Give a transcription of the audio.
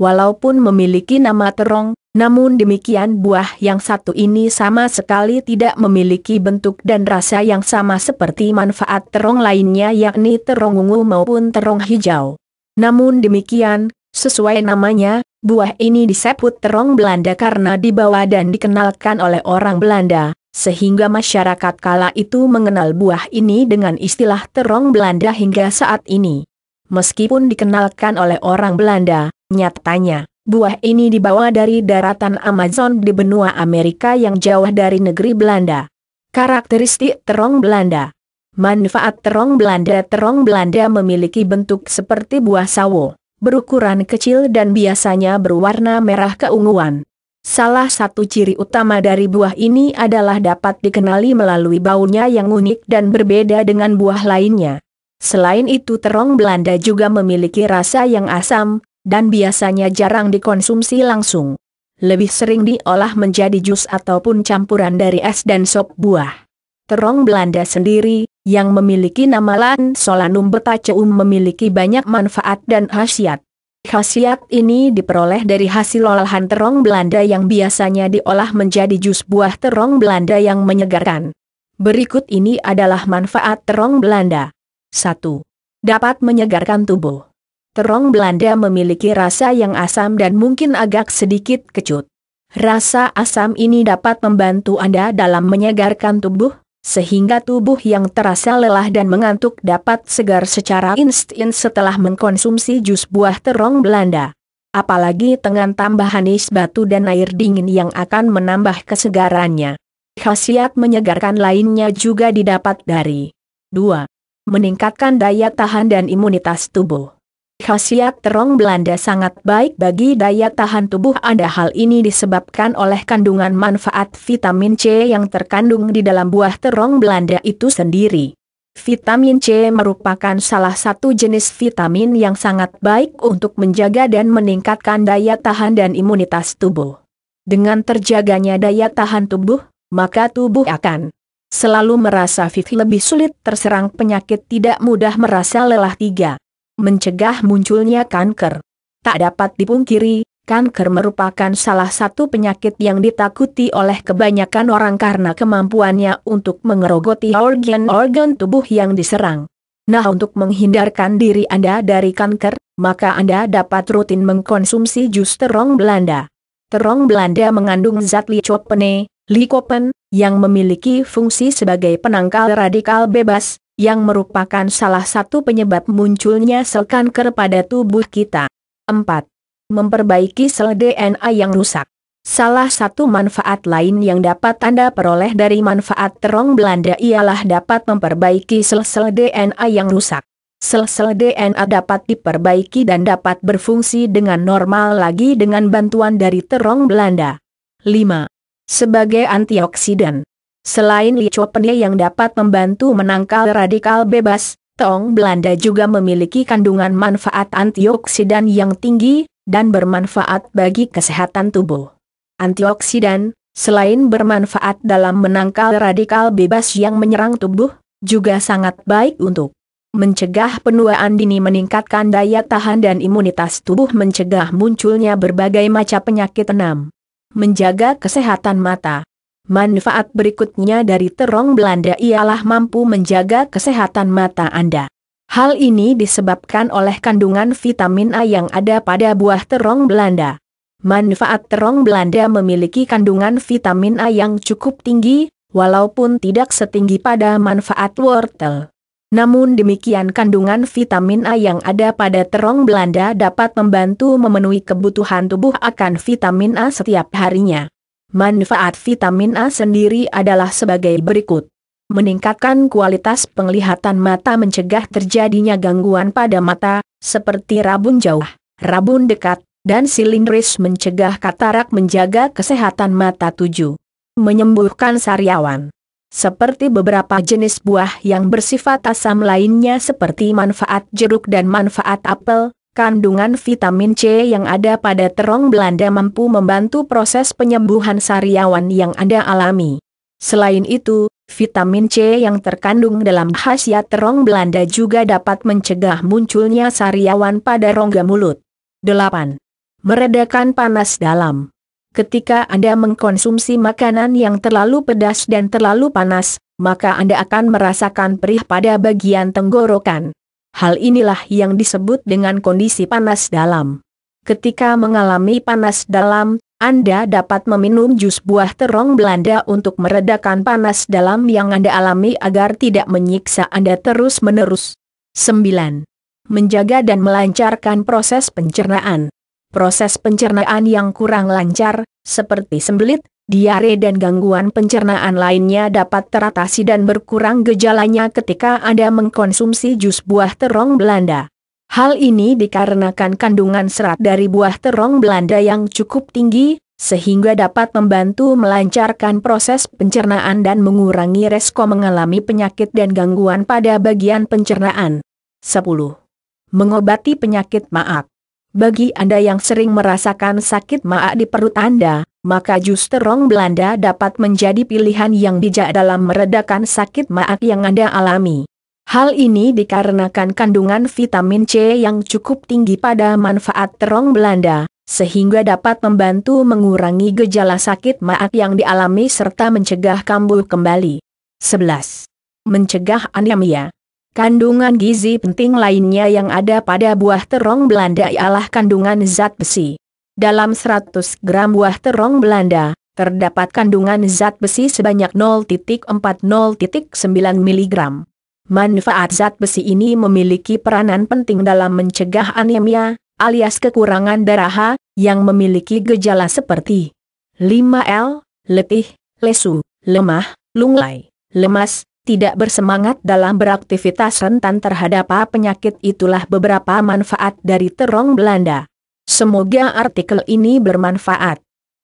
walaupun memiliki nama terong, namun demikian buah yang satu ini sama sekali tidak memiliki bentuk dan rasa yang sama seperti manfaat terong lainnya yakni terong ungu maupun terong hijau. Namun demikian, sesuai namanya, buah ini disebut terong Belanda karena dibawa dan dikenalkan oleh orang Belanda, sehingga masyarakat kala itu mengenal buah ini dengan istilah terong Belanda hingga saat ini. Meskipun dikenalkan oleh orang Belanda, Nyatanya, buah ini dibawa dari daratan Amazon di benua Amerika yang jauh dari negeri Belanda. Karakteristik terong Belanda Manfaat terong Belanda Terong Belanda memiliki bentuk seperti buah sawo, berukuran kecil dan biasanya berwarna merah keunguan. Salah satu ciri utama dari buah ini adalah dapat dikenali melalui baunya yang unik dan berbeda dengan buah lainnya. Selain itu terong Belanda juga memiliki rasa yang asam, dan biasanya jarang dikonsumsi langsung. Lebih sering diolah menjadi jus ataupun campuran dari es dan sop buah. Terong Belanda sendiri, yang memiliki nama Lan Solanum Betaceum memiliki banyak manfaat dan khasiat. Khasiat ini diperoleh dari hasil olahan terong Belanda yang biasanya diolah menjadi jus buah terong Belanda yang menyegarkan. Berikut ini adalah manfaat terong Belanda. 1. Dapat menyegarkan tubuh. Terong Belanda memiliki rasa yang asam dan mungkin agak sedikit kecut. Rasa asam ini dapat membantu Anda dalam menyegarkan tubuh, sehingga tubuh yang terasa lelah dan mengantuk dapat segar secara instan setelah mengkonsumsi jus buah terong Belanda. Apalagi dengan tambahan es batu dan air dingin yang akan menambah kesegarannya. Khasiat menyegarkan lainnya juga didapat dari 2. Meningkatkan daya tahan dan imunitas tubuh. Khasiat terong Belanda sangat baik bagi daya tahan tubuh Anda. Hal ini disebabkan oleh kandungan manfaat vitamin C yang terkandung di dalam buah terong Belanda itu sendiri. Vitamin C merupakan salah satu jenis vitamin yang sangat baik untuk menjaga dan meningkatkan daya tahan dan imunitas tubuh. Dengan terjaganya daya tahan tubuh, maka tubuh akan selalu merasa fit lebih sulit terserang penyakit tidak mudah merasa lelah tiga mencegah munculnya kanker. Tak dapat dipungkiri, kanker merupakan salah satu penyakit yang ditakuti oleh kebanyakan orang karena kemampuannya untuk mengerogoti organ-organ tubuh yang diserang. Nah untuk menghindarkan diri Anda dari kanker, maka Anda dapat rutin mengkonsumsi jus terong Belanda. Terong Belanda mengandung zat lycopene, lycopene yang memiliki fungsi sebagai penangkal radikal bebas, yang merupakan salah satu penyebab munculnya sel kanker pada tubuh kita. 4. Memperbaiki sel DNA yang rusak. Salah satu manfaat lain yang dapat Anda peroleh dari manfaat terong Belanda ialah dapat memperbaiki sel-sel DNA yang rusak. Sel-sel DNA dapat diperbaiki dan dapat berfungsi dengan normal lagi dengan bantuan dari terong Belanda. 5. Sebagai antioksidan, Selain Li Chopene yang dapat membantu menangkal radikal bebas, Tong Belanda juga memiliki kandungan manfaat antioksidan yang tinggi, dan bermanfaat bagi kesehatan tubuh. Antioksidan, selain bermanfaat dalam menangkal radikal bebas yang menyerang tubuh, juga sangat baik untuk mencegah penuaan dini meningkatkan daya tahan dan imunitas tubuh mencegah munculnya berbagai macam penyakit enam. Menjaga kesehatan mata Manfaat berikutnya dari terong Belanda ialah mampu menjaga kesehatan mata Anda. Hal ini disebabkan oleh kandungan vitamin A yang ada pada buah terong Belanda. Manfaat terong Belanda memiliki kandungan vitamin A yang cukup tinggi, walaupun tidak setinggi pada manfaat wortel. Namun demikian kandungan vitamin A yang ada pada terong Belanda dapat membantu memenuhi kebutuhan tubuh akan vitamin A setiap harinya. Manfaat vitamin A sendiri adalah sebagai berikut. Meningkatkan kualitas penglihatan mata mencegah terjadinya gangguan pada mata, seperti rabun jauh, rabun dekat, dan silindris mencegah katarak menjaga kesehatan mata tujuh. Menyembuhkan sariawan. Seperti beberapa jenis buah yang bersifat asam lainnya seperti manfaat jeruk dan manfaat apel, Kandungan vitamin C yang ada pada terong Belanda mampu membantu proses penyembuhan sariawan yang Anda alami. Selain itu, vitamin C yang terkandung dalam khasiat terong Belanda juga dapat mencegah munculnya sariawan pada rongga mulut. 8. Meredakan panas dalam. Ketika Anda mengkonsumsi makanan yang terlalu pedas dan terlalu panas, maka Anda akan merasakan perih pada bagian tenggorokan. Hal inilah yang disebut dengan kondisi panas dalam. Ketika mengalami panas dalam, Anda dapat meminum jus buah terong Belanda untuk meredakan panas dalam yang Anda alami agar tidak menyiksa Anda terus-menerus. 9. Menjaga dan melancarkan proses pencernaan. Proses pencernaan yang kurang lancar, seperti sembelit, diare dan gangguan pencernaan lainnya dapat teratasi dan berkurang gejalanya ketika Anda mengkonsumsi jus buah terong Belanda. Hal ini dikarenakan kandungan serat dari buah terong Belanda yang cukup tinggi, sehingga dapat membantu melancarkan proses pencernaan dan mengurangi resiko mengalami penyakit dan gangguan pada bagian pencernaan. 10. Mengobati penyakit maag bagi Anda yang sering merasakan sakit maak di perut Anda, maka jus terong Belanda dapat menjadi pilihan yang bijak dalam meredakan sakit maak yang Anda alami. Hal ini dikarenakan kandungan vitamin C yang cukup tinggi pada manfaat terong Belanda, sehingga dapat membantu mengurangi gejala sakit maak yang dialami serta mencegah kambuh kembali. 11. Mencegah anemia Kandungan gizi penting lainnya yang ada pada buah terong Belanda ialah kandungan zat besi. Dalam 100 gram buah terong Belanda, terdapat kandungan zat besi sebanyak 0.40.9 mg. Manfaat zat besi ini memiliki peranan penting dalam mencegah anemia, alias kekurangan darah, yang memiliki gejala seperti 5L, letih, lesu, lemah, lunglai, lemas, tidak bersemangat dalam beraktivitas rentan terhadap penyakit itulah beberapa manfaat dari terong Belanda. Semoga artikel ini bermanfaat.